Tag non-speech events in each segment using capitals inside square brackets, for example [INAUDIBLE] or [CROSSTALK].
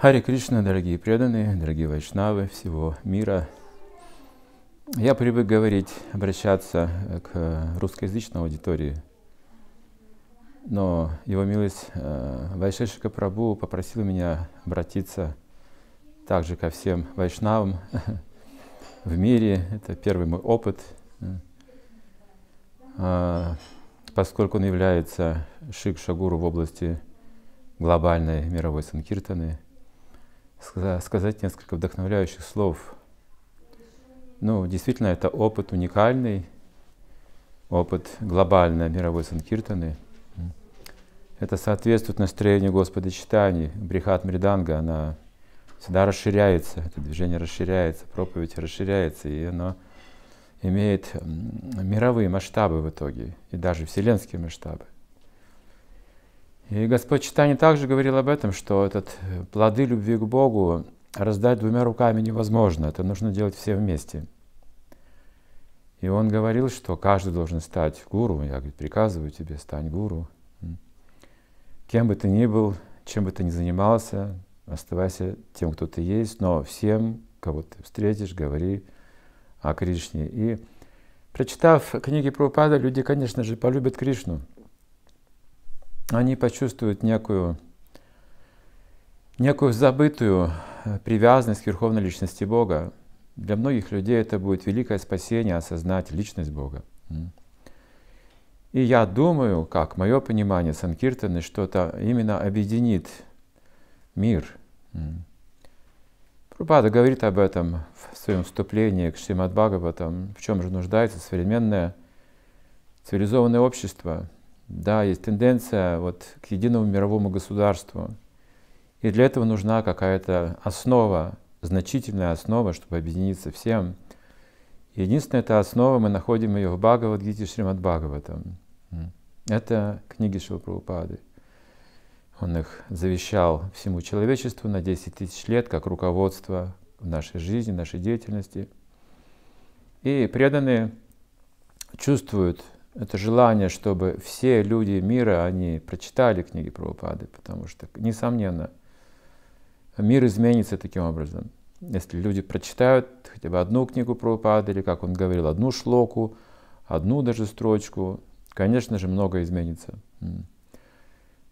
Хари Кришна, дорогие преданные, дорогие вайшнавы всего мира. Я привык говорить, обращаться э, к русскоязычной аудитории, но его милость э, Вайшешика Прабу попросила меня обратиться также ко всем вайшнавам [LAUGHS] в мире. Это первый мой опыт, а, поскольку он является шикшагуру в области глобальной мировой санкиртаны – сказать несколько вдохновляющих слов. Ну, действительно, это опыт уникальный, опыт глобальной мировой санкиртаны. Это соответствует настроению Господа Читани. Брихат Мриданга, она всегда расширяется, это движение расширяется, проповедь расширяется, и оно имеет мировые масштабы в итоге, и даже вселенские масштабы. И Господь Читание также говорил об этом, что этот э, плоды любви к Богу раздать двумя руками невозможно, это нужно делать все вместе. И он говорил, что каждый должен стать гуру. Я говорит, приказываю тебе, стань гуру. Кем бы ты ни был, чем бы ты ни занимался, оставайся тем, кто ты есть, но всем, кого ты встретишь, говори о Кришне. И прочитав книги про упада, люди, конечно же, полюбят Кришну они почувствуют некую, некую забытую э, привязанность к Верховной Личности Бога. Для многих людей это будет великое спасение осознать Личность Бога. И я думаю, как мое понимание Санкиртаны, что-то именно объединит мир. Пропада говорит об этом в своем вступлении к Шримад Бхагаватам, в чем же нуждается современное цивилизованное общество – да, есть тенденция вот к единому мировому государству. И для этого нужна какая-то основа, значительная основа, чтобы объединиться всем. Единственная эта основа, мы находим ее в Бхагавадгите Шримад Бхагаватам. Это книги Шилпрабхупады. Он их завещал всему человечеству на 10 тысяч лет, как руководство в нашей жизни, нашей деятельности. И преданные чувствуют это желание, чтобы все люди мира, они прочитали книги Прабхупады, потому что, несомненно, мир изменится таким образом. Если люди прочитают хотя бы одну книгу Прабхупады, или, как он говорил, одну шлоку, одну даже строчку, конечно же, многое изменится.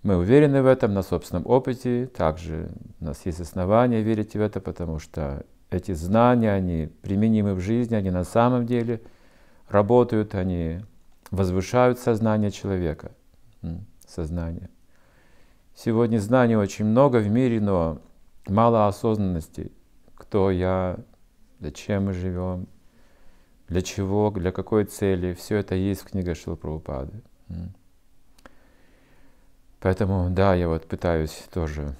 Мы уверены в этом на собственном опыте, также у нас есть основания верить в это, потому что эти знания, они применимы в жизни, они на самом деле работают, они возвышают сознание человека. Сознание. Сегодня знаний очень много в мире, но мало осознанности. Кто я, зачем мы живем, для чего, для какой цели. Все это есть в книге Шилапрабхупады. Поэтому, да, я вот пытаюсь тоже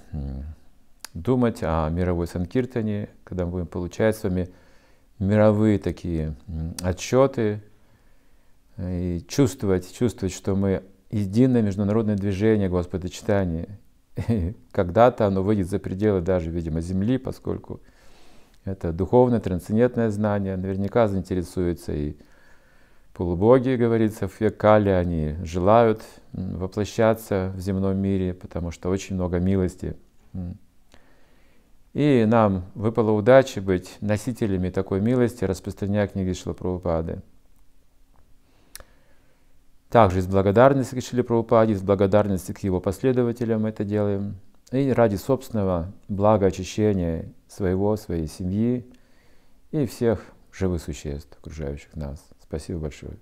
думать о мировой санкиртане, когда мы будем получать с вами мировые такие отчеты, и чувствовать, чувствовать, что мы единое международное движение Господочитания. Когда-то оно выйдет за пределы даже, видимо, Земли, поскольку это духовное, трансцендентное знание. Наверняка заинтересуются и полубоги, говорится, в Векале они желают воплощаться в земном мире, потому что очень много милости. И нам выпала удача быть носителями такой милости, распространяя книги Шилапрабхупады. Также из благодарности к Шили Прабхупаде, из благодарности к его последователям мы это делаем. И ради собственного блага очищения своего, своей семьи и всех живых существ, окружающих нас. Спасибо большое.